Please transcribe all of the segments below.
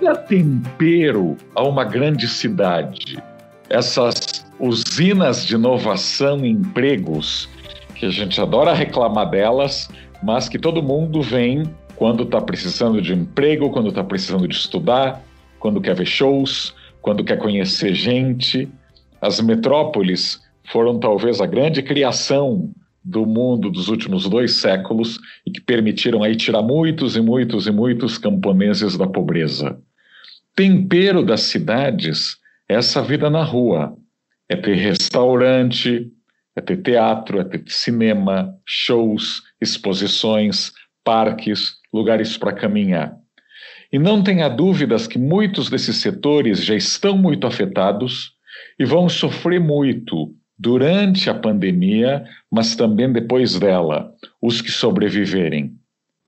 dá tempero a uma grande cidade. Essas usinas de inovação e empregos, que a gente adora reclamar delas, mas que todo mundo vem quando está precisando de emprego, quando está precisando de estudar, quando quer ver shows, quando quer conhecer gente. As metrópoles foram talvez a grande criação do mundo dos últimos dois séculos e que permitiram aí tirar muitos e muitos e muitos camponeses da pobreza tempero das cidades é essa vida na rua. É ter restaurante, é ter teatro, é ter cinema, shows, exposições, parques, lugares para caminhar. E não tenha dúvidas que muitos desses setores já estão muito afetados e vão sofrer muito durante a pandemia, mas também depois dela, os que sobreviverem.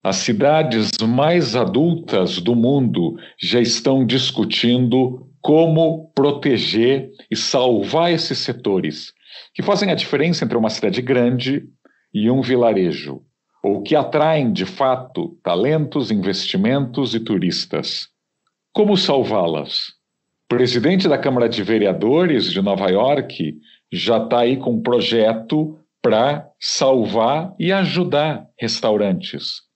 As cidades mais adultas do mundo já estão discutindo como proteger e salvar esses setores que fazem a diferença entre uma cidade grande e um vilarejo, ou que atraem de fato talentos, investimentos e turistas. Como salvá-las? O presidente da Câmara de Vereadores de Nova York já está aí com um projeto para salvar e ajudar restaurantes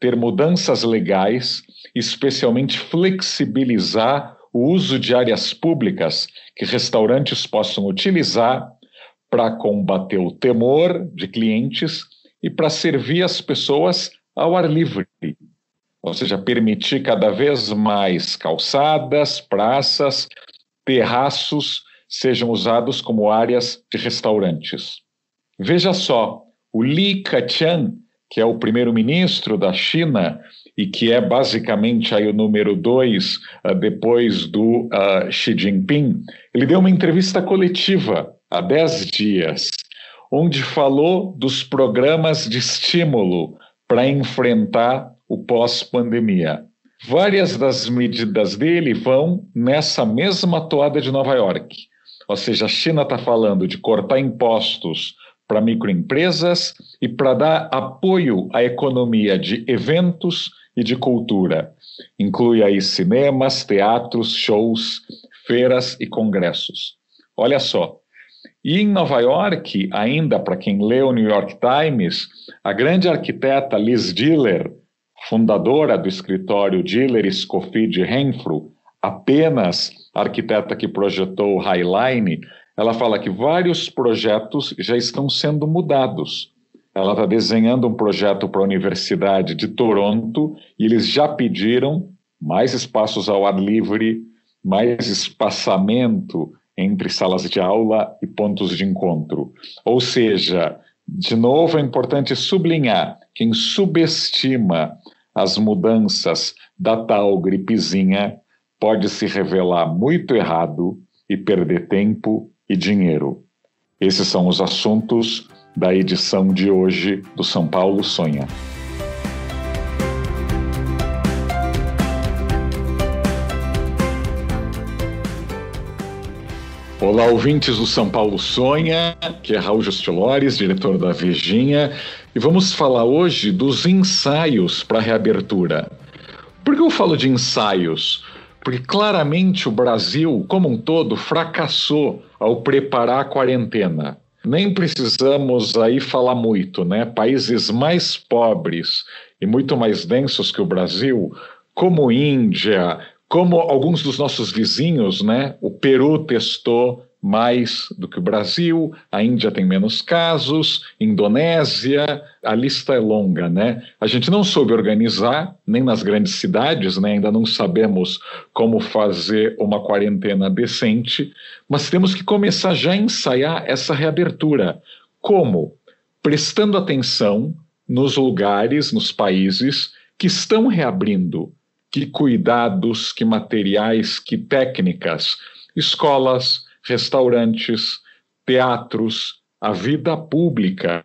ter mudanças legais, especialmente flexibilizar o uso de áreas públicas que restaurantes possam utilizar para combater o temor de clientes e para servir as pessoas ao ar livre. Ou seja, permitir cada vez mais calçadas, praças, terraços sejam usados como áreas de restaurantes. Veja só, o Li Ka-chan que é o primeiro-ministro da China e que é basicamente aí o número dois uh, depois do uh, Xi Jinping, ele deu uma entrevista coletiva há dez dias, onde falou dos programas de estímulo para enfrentar o pós-pandemia. Várias das medidas dele vão nessa mesma toada de Nova York. Ou seja, a China está falando de cortar impostos para microempresas e para dar apoio à economia de eventos e de cultura. Inclui aí cinemas, teatros, shows, feiras e congressos. Olha só. E em Nova York, ainda para quem lê o New York Times, a grande arquiteta Liz Diller, fundadora do escritório Diller Scofield Renfrew, apenas arquiteta que projetou o Highline, ela fala que vários projetos já estão sendo mudados. Ela está desenhando um projeto para a Universidade de Toronto e eles já pediram mais espaços ao ar livre, mais espaçamento entre salas de aula e pontos de encontro. Ou seja, de novo é importante sublinhar: quem subestima as mudanças da tal gripezinha pode se revelar muito errado e perder tempo e dinheiro. Esses são os assuntos da edição de hoje do São Paulo Sonha. Olá, ouvintes do São Paulo Sonha, que é Raul Justilores, diretor da Virginia. e vamos falar hoje dos ensaios para a reabertura. Por que eu falo de ensaios? Porque claramente o Brasil, como um todo, fracassou ao preparar a quarentena. Nem precisamos aí falar muito, né? Países mais pobres e muito mais densos que o Brasil, como Índia, como alguns dos nossos vizinhos, né? O Peru testou mais do que o Brasil, a Índia tem menos casos, Indonésia, a lista é longa, né? A gente não soube organizar, nem nas grandes cidades, né? ainda não sabemos como fazer uma quarentena decente, mas temos que começar já a ensaiar essa reabertura. Como? Prestando atenção nos lugares, nos países que estão reabrindo. Que cuidados, que materiais, que técnicas. Escolas, restaurantes, teatros, a vida pública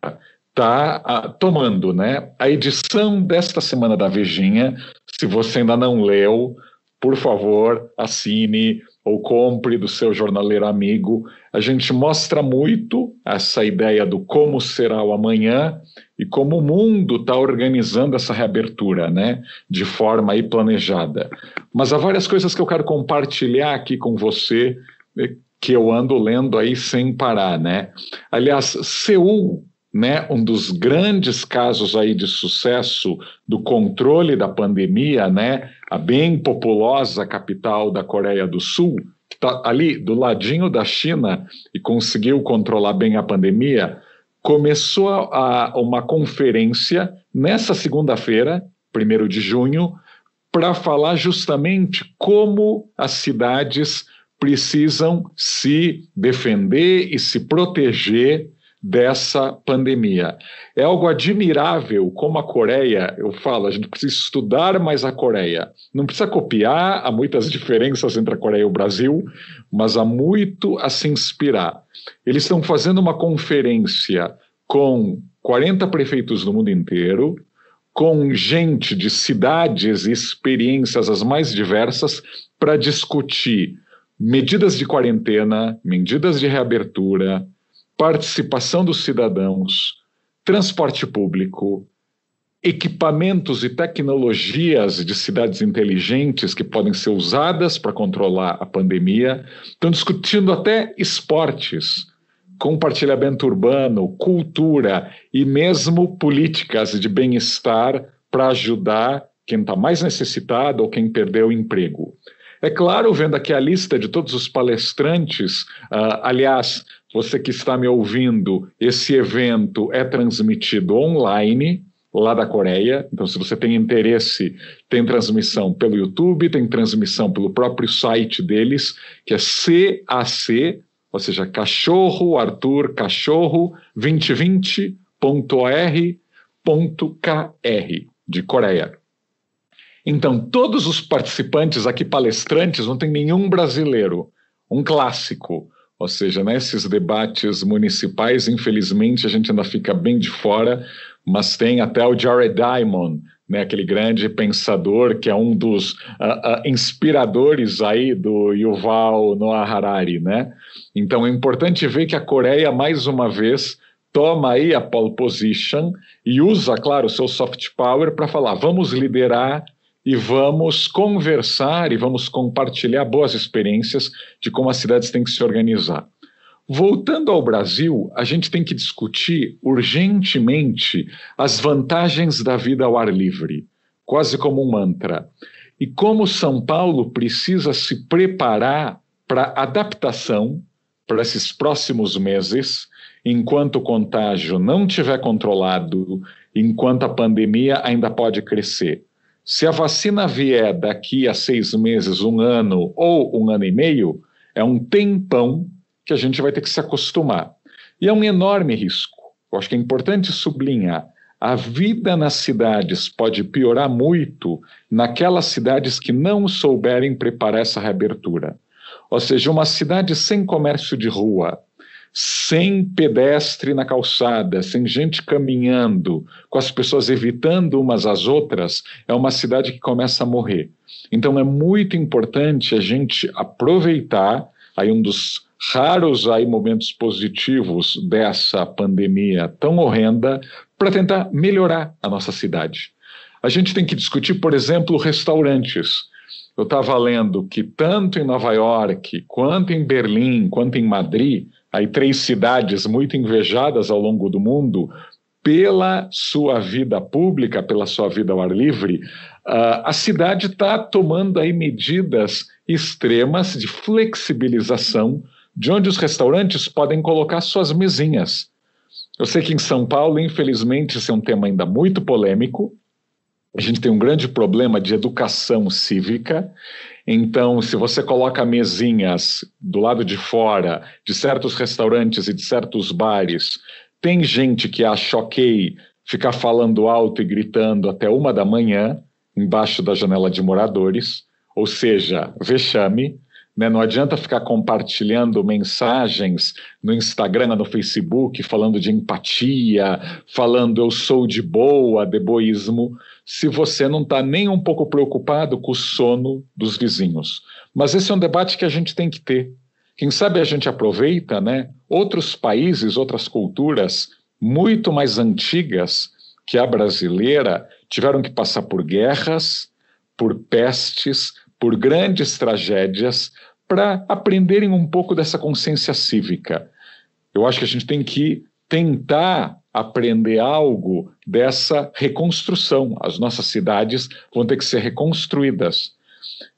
está ah, tomando, né? A edição desta semana da Vejinha, se você ainda não leu, por favor, assine ou compre do seu jornaleiro amigo. A gente mostra muito essa ideia do como será o amanhã e como o mundo está organizando essa reabertura, né? De forma aí planejada. Mas há várias coisas que eu quero compartilhar aqui com você eh, que eu ando lendo aí sem parar, né? Aliás, Seul, né, um dos grandes casos aí de sucesso do controle da pandemia, né, a bem populosa capital da Coreia do Sul, que está ali do ladinho da China e conseguiu controlar bem a pandemia, começou a, uma conferência nessa segunda-feira, 1 de junho, para falar justamente como as cidades precisam se defender e se proteger dessa pandemia. É algo admirável como a Coreia, eu falo, a gente precisa estudar mais a Coreia. Não precisa copiar, há muitas diferenças entre a Coreia e o Brasil, mas há muito a se inspirar. Eles estão fazendo uma conferência com 40 prefeitos do mundo inteiro, com gente de cidades e experiências as mais diversas para discutir medidas de quarentena, medidas de reabertura, participação dos cidadãos, transporte público, equipamentos e tecnologias de cidades inteligentes que podem ser usadas para controlar a pandemia. Estão discutindo até esportes, compartilhamento urbano, cultura e mesmo políticas de bem-estar para ajudar quem está mais necessitado ou quem perdeu o emprego. É claro, vendo aqui a lista de todos os palestrantes, uh, aliás, você que está me ouvindo, esse evento é transmitido online, lá da Coreia. Então, se você tem interesse, tem transmissão pelo YouTube, tem transmissão pelo próprio site deles, que é CAC, ou seja, cachorro, Arthur, cachorro, 2020.or.kr, de Coreia. Então, todos os participantes aqui, palestrantes, não tem nenhum brasileiro. Um clássico. Ou seja, nesses debates municipais, infelizmente, a gente ainda fica bem de fora, mas tem até o Jared Diamond, né, aquele grande pensador que é um dos uh, uh, inspiradores aí do Yuval Noah Harari, né? Então é importante ver que a Coreia mais uma vez toma aí a pole position e usa, claro, o seu soft power para falar, vamos liderar e vamos conversar e vamos compartilhar boas experiências de como as cidades têm que se organizar. Voltando ao Brasil, a gente tem que discutir urgentemente as vantagens da vida ao ar livre, quase como um mantra. E como São Paulo precisa se preparar para adaptação para esses próximos meses, enquanto o contágio não tiver controlado, enquanto a pandemia ainda pode crescer. Se a vacina vier daqui a seis meses, um ano ou um ano e meio, é um tempão que a gente vai ter que se acostumar. E é um enorme risco. Eu acho que é importante sublinhar. A vida nas cidades pode piorar muito naquelas cidades que não souberem preparar essa reabertura. Ou seja, uma cidade sem comércio de rua, sem pedestre na calçada, sem gente caminhando, com as pessoas evitando umas às outras, é uma cidade que começa a morrer. Então é muito importante a gente aproveitar aí um dos raros aí momentos positivos dessa pandemia tão horrenda para tentar melhorar a nossa cidade. A gente tem que discutir, por exemplo, restaurantes. Eu estava lendo que tanto em Nova York, quanto em Berlim, quanto em Madrid, aí três cidades muito invejadas ao longo do mundo pela sua vida pública, pela sua vida ao ar livre, uh, a cidade está tomando aí medidas extremas de flexibilização de onde os restaurantes podem colocar suas mesinhas. Eu sei que em São Paulo, infelizmente, isso é um tema ainda muito polêmico. A gente tem um grande problema de educação cívica então, se você coloca mesinhas do lado de fora de certos restaurantes e de certos bares, tem gente que acha ok ficar falando alto e gritando até uma da manhã embaixo da janela de moradores, ou seja, vexame. Né? Não adianta ficar compartilhando mensagens no Instagram, no Facebook, falando de empatia, falando eu sou de boa, de deboísmo se você não está nem um pouco preocupado com o sono dos vizinhos. Mas esse é um debate que a gente tem que ter. Quem sabe a gente aproveita, né? Outros países, outras culturas muito mais antigas que a brasileira tiveram que passar por guerras, por pestes, por grandes tragédias para aprenderem um pouco dessa consciência cívica. Eu acho que a gente tem que tentar aprender algo dessa reconstrução. As nossas cidades vão ter que ser reconstruídas.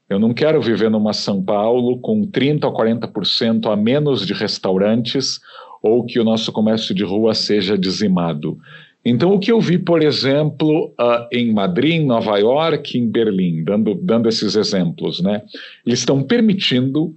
Eu não quero viver numa São Paulo com 30 ou 40% a menos de restaurantes ou que o nosso comércio de rua seja dizimado. Então, o que eu vi, por exemplo, uh, em Madrid, em Nova York, em Berlim, dando, dando esses exemplos, né? Eles estão permitindo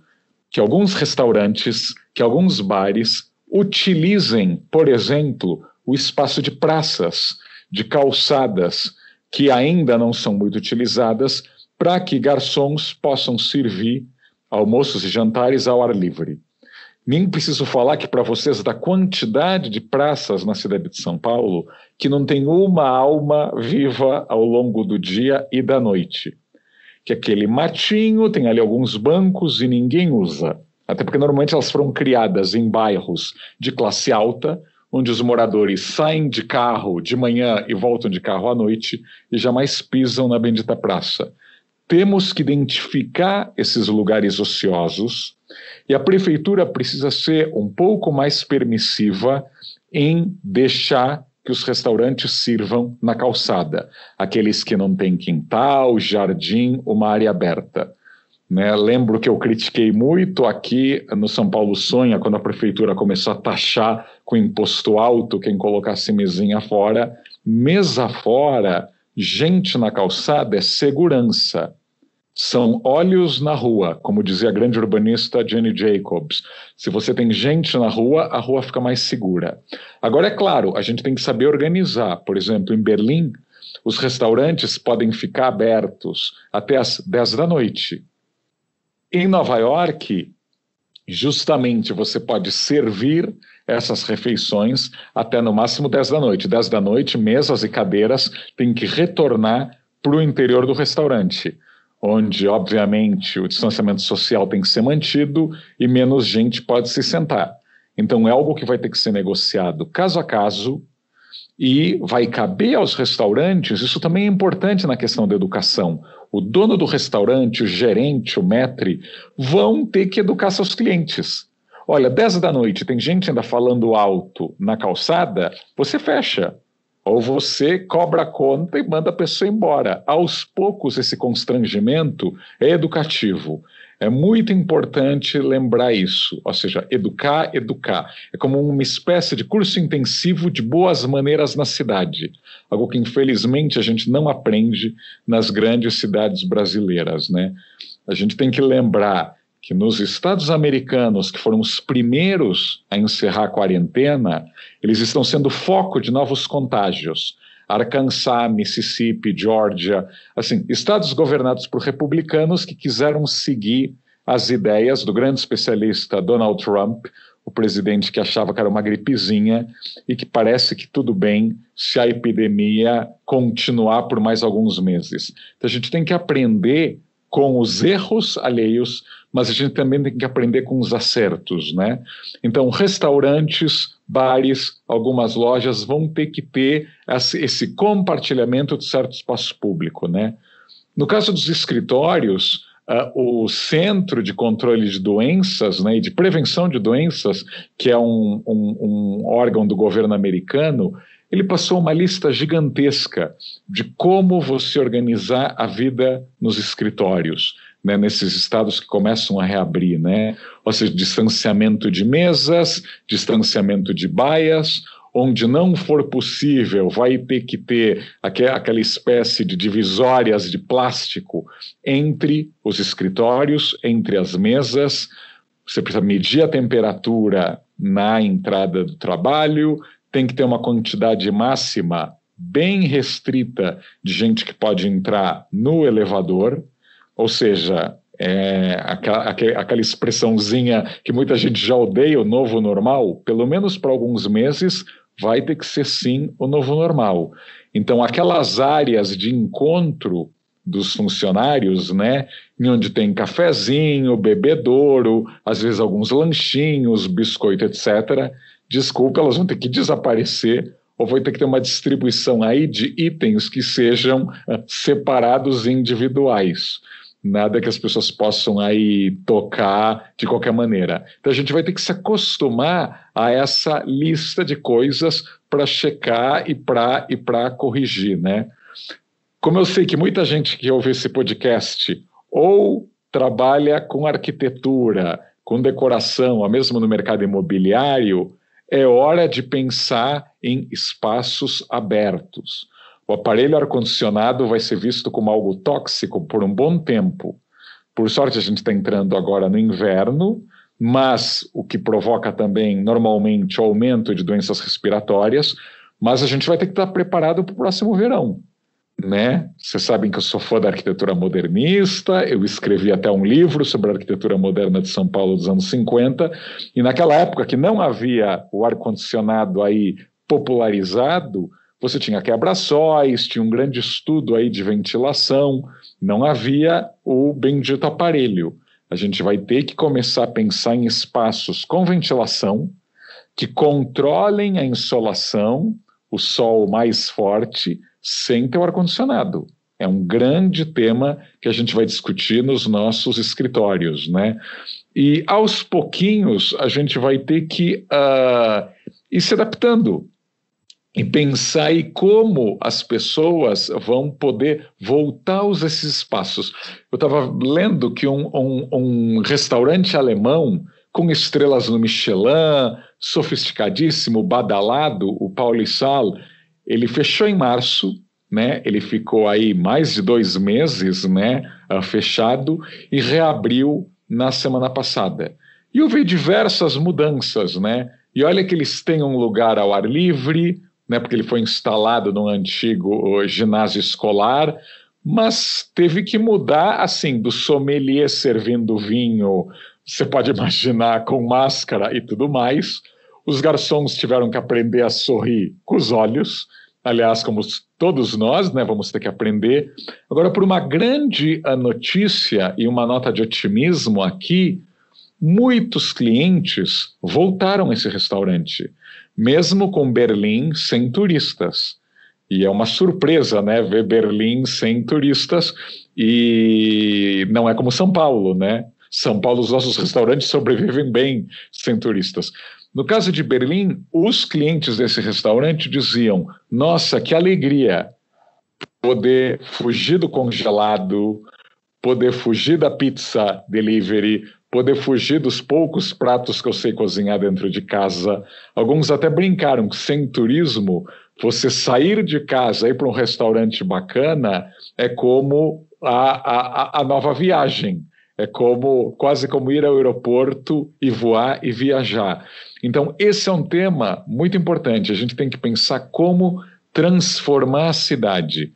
que alguns restaurantes, que alguns bares utilizem, por exemplo, o espaço de praças, de calçadas, que ainda não são muito utilizadas, para que garçons possam servir almoços e jantares ao ar livre. Nem preciso falar que para vocês da quantidade de praças na cidade de São Paulo que não tem uma alma viva ao longo do dia e da noite. Que aquele matinho tem ali alguns bancos e ninguém usa. Até porque normalmente elas foram criadas em bairros de classe alta onde os moradores saem de carro de manhã e voltam de carro à noite e jamais pisam na bendita praça. Temos que identificar esses lugares ociosos e a prefeitura precisa ser um pouco mais permissiva em deixar que os restaurantes sirvam na calçada, aqueles que não têm quintal, jardim, uma área aberta. Né? Lembro que eu critiquei muito aqui no São Paulo Sonha, quando a prefeitura começou a taxar com imposto alto quem colocasse mesinha fora. Mesa fora, gente na calçada é segurança. São olhos na rua, como dizia a grande urbanista Jenny Jacobs. Se você tem gente na rua, a rua fica mais segura. Agora, é claro, a gente tem que saber organizar. Por exemplo, em Berlim, os restaurantes podem ficar abertos até as 10 da noite. Em Nova York, justamente você pode servir essas refeições até no máximo 10 da noite. 10 da noite, mesas e cadeiras têm que retornar para o interior do restaurante, onde, obviamente, o distanciamento social tem que ser mantido e menos gente pode se sentar. Então, é algo que vai ter que ser negociado caso a caso e vai caber aos restaurantes. Isso também é importante na questão da educação o dono do restaurante, o gerente, o metre, vão ter que educar seus clientes. Olha, 10 da noite tem gente ainda falando alto na calçada, você fecha. Ou você cobra a conta e manda a pessoa embora. Aos poucos, esse constrangimento é educativo. É muito importante lembrar isso, ou seja, educar, educar. É como uma espécie de curso intensivo de boas maneiras na cidade, algo que infelizmente a gente não aprende nas grandes cidades brasileiras, né? A gente tem que lembrar que nos Estados americanos, que foram os primeiros a encerrar a quarentena, eles estão sendo foco de novos contágios. Arkansas, Mississippi, Georgia, assim, estados governados por republicanos que quiseram seguir as ideias do grande especialista Donald Trump, o presidente que achava que era uma gripezinha e que parece que tudo bem se a epidemia continuar por mais alguns meses. Então a gente tem que aprender com os erros alheios mas a gente também tem que aprender com os acertos, né? Então, restaurantes, bares, algumas lojas vão ter que ter esse compartilhamento de certo espaço público, né? No caso dos escritórios, Uh, o Centro de Controle de Doenças né, e de Prevenção de Doenças, que é um, um, um, órgão do governo americano, ele passou uma lista gigantesca de como você organizar a vida nos escritórios né, nesses estados que começam a reabrir, né? Ou seja, distanciamento de mesas, distanciamento de baias, onde não for possível, vai ter que ter aquela espécie de divisórias de plástico entre os escritórios, entre as mesas. Você precisa medir a temperatura na entrada do trabalho, tem que ter uma quantidade máxima bem restrita de gente que pode entrar no elevador. Ou seja, é, aquela, aquela expressãozinha que muita gente já odeia, o novo normal, pelo menos para alguns meses, vai ter que ser sim o novo normal. Então, aquelas áreas de encontro dos funcionários, né, em onde tem cafezinho, bebedouro, às vezes alguns lanchinhos, biscoito, etc. Desculpa, elas vão ter que desaparecer ou vai ter que ter uma distribuição aí de itens que sejam ah, separados e individuais nada que as pessoas possam aí tocar de qualquer maneira. Então a gente vai ter que se acostumar a essa lista de coisas para checar e para e para corrigir, né? Como eu sei que muita gente que ouve esse podcast ou trabalha com arquitetura, com decoração, ou mesmo no mercado imobiliário, é hora de pensar em espaços abertos. O aparelho ar-condicionado vai ser visto como algo tóxico por um bom tempo. Por sorte, a gente está entrando agora no inverno, mas o que provoca também, normalmente, o aumento de doenças respiratórias. Mas a gente vai ter que estar tá preparado para o próximo verão. Né? Vocês sabem que eu sou fã da arquitetura modernista, eu escrevi até um livro sobre a arquitetura moderna de São Paulo dos anos 50, e naquela época que não havia o ar-condicionado aí popularizado, você tinha quebra-sóis, tinha um grande estudo aí de ventilação, não havia o bendito aparelho. A gente vai ter que começar a pensar em espaços com ventilação, que controlem a insolação, o sol mais forte, sem ter o ar-condicionado. É um grande tema que a gente vai discutir nos nossos escritórios, né? E aos pouquinhos a gente vai ter que uh, ir se adaptando e pensar em como as pessoas vão poder voltar aos esses espaços. Eu estava lendo que um, um, um, restaurante alemão com estrelas no Michelin, sofisticadíssimo, badalado, o Paulissal, ele fechou em março, né? Ele ficou aí mais de dois meses, né? Ah, fechado e reabriu na semana passada. E houve diversas mudanças, né? E olha que eles têm um lugar ao ar livre, né, porque ele foi instalado num antigo ginásio escolar, mas teve que mudar assim, do sommelier servindo vinho, você pode imaginar, com máscara e tudo mais. Os garçons tiveram que aprender a sorrir com os olhos, aliás, como todos nós, né, vamos ter que aprender. Agora, por uma grande ah, notícia e uma nota de otimismo aqui, muitos clientes voltaram a esse restaurante mesmo com Berlim sem turistas. E é uma surpresa, né, ver Berlim sem turistas e não é como São Paulo, né? São Paulo, os nossos restaurantes sobrevivem bem sem turistas. No caso de Berlim, os clientes desse restaurante diziam: Nossa, que alegria poder fugir do congelado, poder fugir da pizza delivery, poder fugir dos poucos pratos que eu sei cozinhar dentro de casa. Alguns até brincaram que sem turismo, você sair de casa e ir para um restaurante bacana é como a, a, a nova viagem. É como quase como ir ao aeroporto e voar e viajar. Então, esse é um tema muito importante. A gente tem que pensar como transformar a cidade.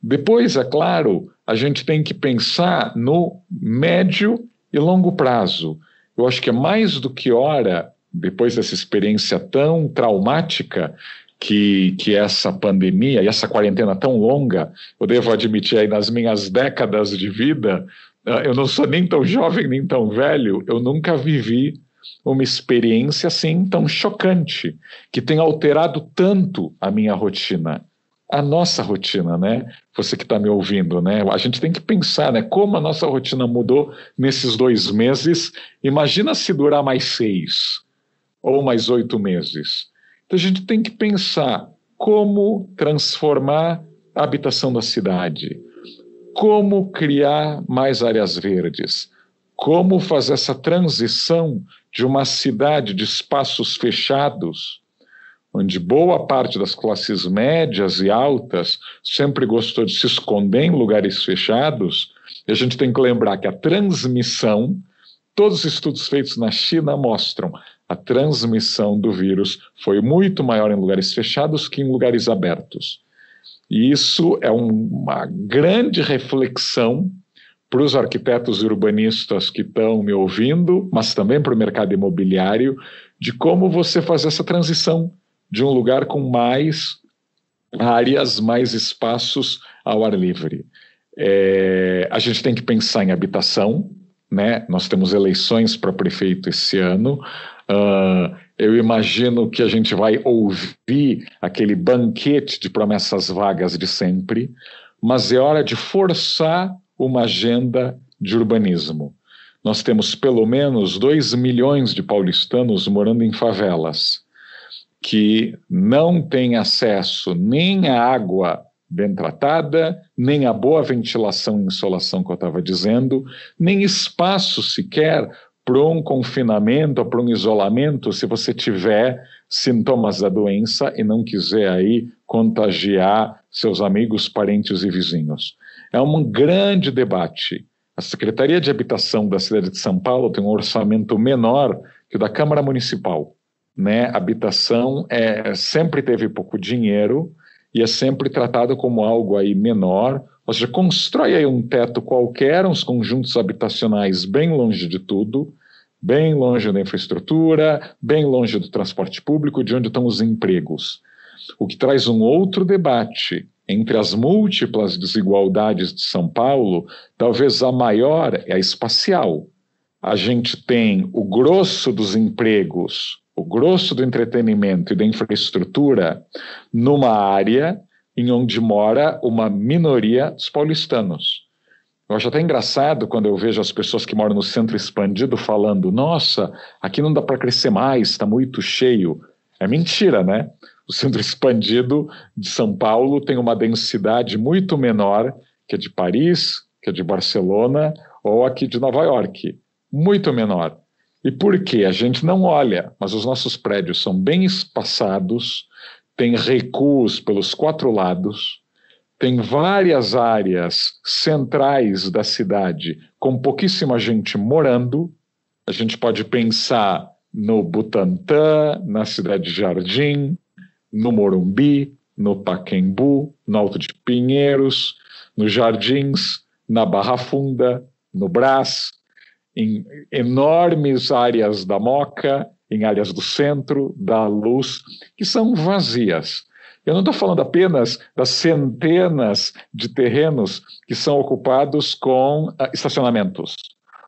Depois, é claro, a gente tem que pensar no médio e longo prazo. Eu acho que é mais do que hora, depois dessa experiência tão traumática, que, que, essa pandemia e essa quarentena tão longa, eu devo admitir aí nas minhas décadas de vida, ah, eu não sou nem tão jovem nem tão velho, eu nunca vivi uma experiência assim tão chocante, que tenha alterado tanto a minha rotina a nossa rotina, né? Você que está me ouvindo, né? A gente tem que pensar, né? Como a nossa rotina mudou nesses dois meses. Imagina se durar mais seis ou mais oito meses. Então a gente tem que pensar como transformar a habitação da cidade, como criar mais áreas verdes, como fazer essa transição de uma cidade de espaços fechados onde boa parte das classes médias e altas sempre gostou de se esconder em lugares fechados, a gente tem que lembrar que a transmissão, todos os estudos feitos na China mostram, a transmissão do vírus foi muito maior em lugares fechados que em lugares abertos. E isso é uma grande reflexão para os arquitetos e urbanistas que estão me ouvindo, mas também para o mercado imobiliário, de como você fazer essa transição de um lugar com mais áreas, mais espaços ao ar livre. É, a gente tem que pensar em habitação, né? Nós temos eleições para prefeito esse ano. Uh, eu imagino que a gente vai ouvir aquele banquete de promessas vagas de sempre, mas é hora de forçar uma agenda de urbanismo. Nós temos pelo menos 2 milhões de paulistanos morando em favelas que não tem acesso nem à água bem tratada, nem à boa ventilação e insolação que eu estava dizendo, nem espaço sequer para um confinamento, para um isolamento, se você tiver sintomas da doença e não quiser aí contagiar seus amigos, parentes e vizinhos. É um grande debate. A Secretaria de Habitação da cidade de São Paulo tem um orçamento menor que o da Câmara Municipal né? Habitação é, sempre teve pouco dinheiro e é sempre tratado como algo aí menor, ou seja, constrói aí um teto qualquer, uns conjuntos habitacionais bem longe de tudo, bem longe da infraestrutura, bem longe do transporte público, de onde estão os empregos. O que traz um outro debate entre as múltiplas desigualdades de São Paulo, talvez a maior é a espacial. A gente tem o grosso dos empregos o grosso do entretenimento e da infraestrutura numa área em onde mora uma minoria dos paulistanos. Eu acho até engraçado quando eu vejo as pessoas que moram no centro expandido falando: nossa, aqui não dá para crescer mais, está muito cheio. É mentira, né? O centro expandido de São Paulo tem uma densidade muito menor que a de Paris, que a de Barcelona ou aqui de Nova York. Muito menor. E por quê? A gente não olha, mas os nossos prédios são bem espaçados, tem recuos pelos quatro lados, tem várias áreas centrais da cidade com pouquíssima gente morando. A gente pode pensar no Butantã, na Cidade Jardim, no Morumbi, no Paquembu, no Alto de Pinheiros, nos Jardins, na Barra Funda, no Brás, em enormes áreas da Moca, em áreas do centro, da luz, que são vazias. Eu não estou falando apenas das centenas de terrenos que são ocupados com ah, estacionamentos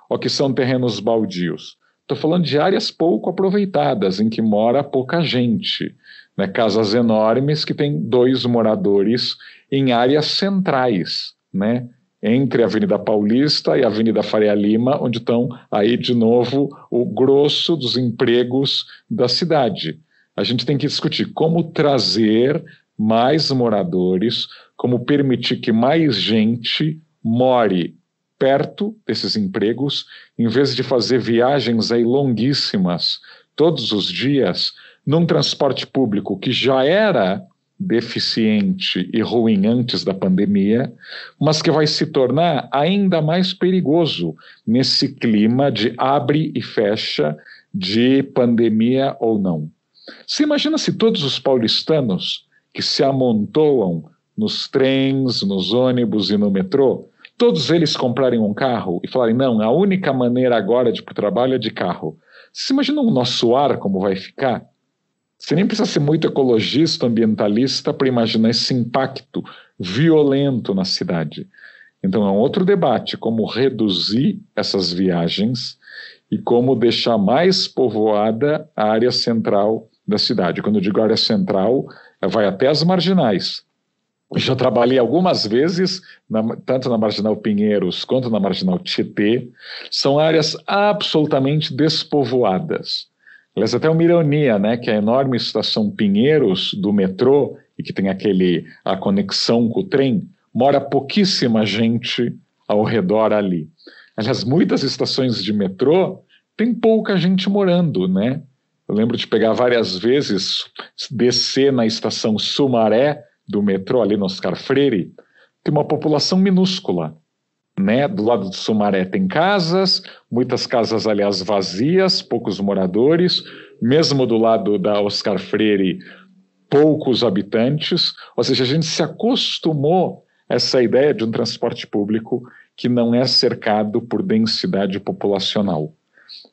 ou que são terrenos baldios. Estou falando de áreas pouco aproveitadas, em que mora pouca gente. Né? Casas enormes que têm dois moradores em áreas centrais. Né? entre a Avenida Paulista e a Avenida Faria Lima, onde estão aí de novo o grosso dos empregos da cidade. A gente tem que discutir como trazer mais moradores, como permitir que mais gente more perto desses empregos, em vez de fazer viagens aí longuíssimas todos os dias num transporte público que já era deficiente e ruim antes da pandemia, mas que vai se tornar ainda mais perigoso nesse clima de abre e fecha, de pandemia ou não. Você imagina se todos os paulistanos que se amontoam nos trens, nos ônibus e no metrô, todos eles comprarem um carro e falarem: não, a única maneira agora de ir para o trabalho é de carro. Você imagina o nosso ar como vai ficar? Você nem precisa ser muito ecologista, ambientalista, para imaginar esse impacto violento na cidade. Então é um outro debate como reduzir essas viagens e como deixar mais povoada a área central da cidade. Quando eu digo área central, é, vai até as marginais. Eu já trabalhei algumas vezes, na, tanto na Marginal Pinheiros quanto na Marginal Tietê, são áreas absolutamente despovoadas. Aliás, até uma ironia, né? Que a enorme estação Pinheiros do metrô, e que tem aquele a conexão com o trem, mora pouquíssima gente ao redor ali. Aliás, muitas estações de metrô tem pouca gente morando, né? Eu lembro de pegar várias vezes, descer na estação Sumaré do metrô, ali no Oscar Freire, tem uma população minúscula. Né? Do lado de Sumaré tem casas, muitas casas, aliás, vazias, poucos moradores. Mesmo do lado da Oscar Freire, poucos habitantes. Ou seja, a gente se acostumou a essa ideia de um transporte público que não é cercado por densidade populacional.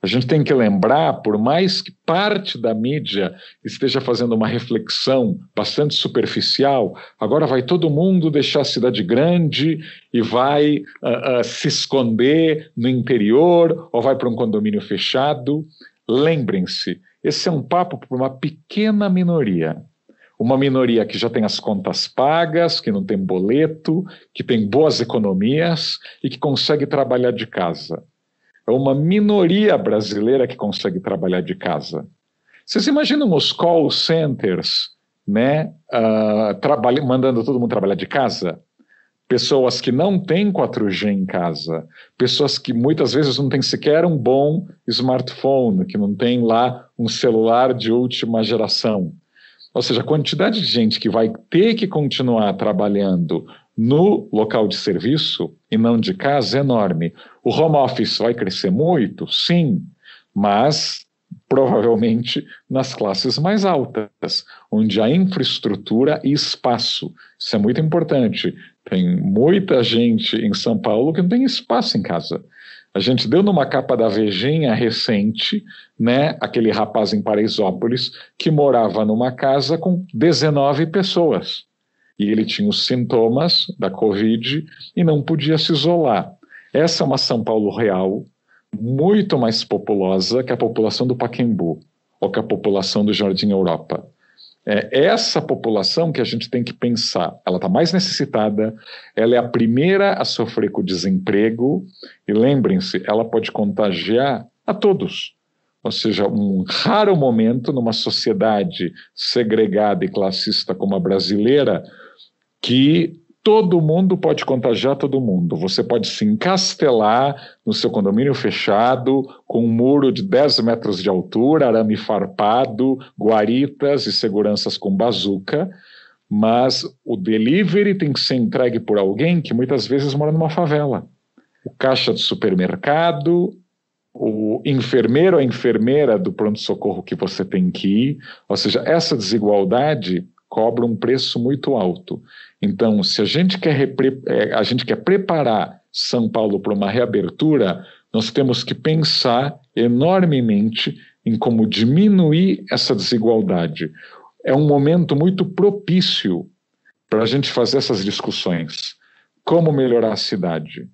A gente tem que lembrar, por mais que parte da mídia esteja fazendo uma reflexão bastante superficial, agora vai todo mundo deixar a cidade grande e vai uh, uh, se esconder no interior ou vai para um condomínio fechado. Lembrem-se, esse é um papo para uma pequena minoria uma minoria que já tem as contas pagas, que não tem boleto, que tem boas economias e que consegue trabalhar de casa. É uma minoria brasileira que consegue trabalhar de casa. Vocês imaginam os call centers, né, uh, mandando todo mundo trabalhar de casa? Pessoas que não têm 4G em casa, pessoas que muitas vezes não têm sequer um bom smartphone, que não tem lá um celular de última geração. Ou seja, a quantidade de gente que vai ter que continuar trabalhando no local de serviço e não de casa é enorme. O home office vai crescer muito? Sim, mas provavelmente nas classes mais altas, onde há infraestrutura e espaço. Isso é muito importante. Tem muita gente em São Paulo que não tem espaço em casa. A gente deu numa capa da Vejinha recente, né, aquele rapaz em Paraisópolis que morava numa casa com 19 pessoas e ele tinha os sintomas da Covid e não podia se isolar. Essa é uma São Paulo real, muito mais populosa que a população do Paquembu ou que a população do Jardim Europa. É essa população que a gente tem que pensar. Ela está mais necessitada, ela é a primeira a sofrer com desemprego, e lembrem-se, ela pode contagiar a todos. Ou seja, um raro momento numa sociedade segregada e classista como a brasileira, que todo mundo pode contagiar todo mundo. Você pode se encastelar no seu condomínio fechado, com um muro de 10 metros de altura, arame farpado, guaritas e seguranças com bazuca, mas o delivery tem que ser entregue por alguém que muitas vezes mora numa favela. O caixa do supermercado, o enfermeiro ou a enfermeira do pronto-socorro que você tem que ir. Ou seja, essa desigualdade cobra um preço muito alto. Então, se a gente quer, é, a gente quer preparar São Paulo para uma reabertura, nós temos que pensar enormemente em como diminuir essa desigualdade. É um momento muito propício para a gente fazer essas discussões. Como melhorar a cidade?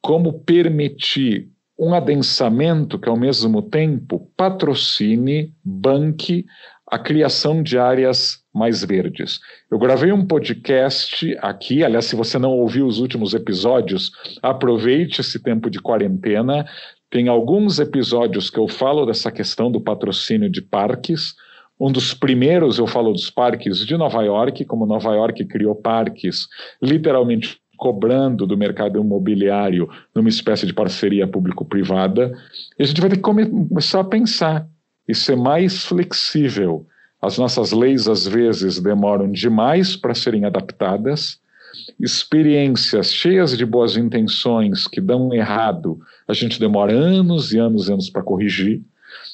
Como permitir um adensamento que, ao mesmo tempo, patrocine, banque a criação de áreas mais verdes. Eu gravei um podcast aqui, aliás, se você não ouviu os últimos episódios, aproveite esse tempo de quarentena. Tem alguns episódios que eu falo dessa questão do patrocínio de parques. Um dos primeiros eu falo dos parques de Nova York, como Nova York criou parques literalmente cobrando do mercado imobiliário numa espécie de parceria público-privada. E a gente vai ter que começar a pensar e ser mais flexível as nossas leis, às vezes, demoram demais para serem adaptadas. Experiências cheias de boas intenções que dão errado, a gente demora anos e anos e anos para corrigir.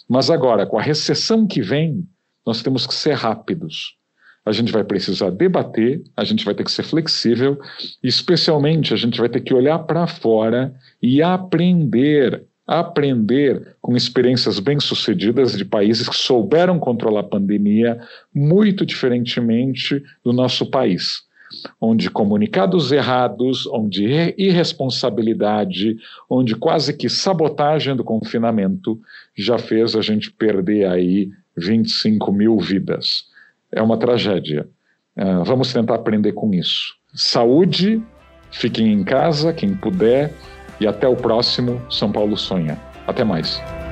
Mas agora, com a recessão que vem, nós temos que ser rápidos. A gente vai precisar debater, a gente vai ter que ser flexível, especialmente a gente vai ter que olhar para fora e aprender aprender com experiências bem-sucedidas de países que souberam controlar a pandemia muito diferentemente do nosso país, onde comunicados errados, onde irresponsabilidade, onde quase que sabotagem do confinamento já fez a gente perder aí 25 mil vidas. É uma tragédia. Uh, vamos tentar aprender com isso. Saúde, fiquem em casa, quem puder e até o próximo São Paulo Sonha. Até mais.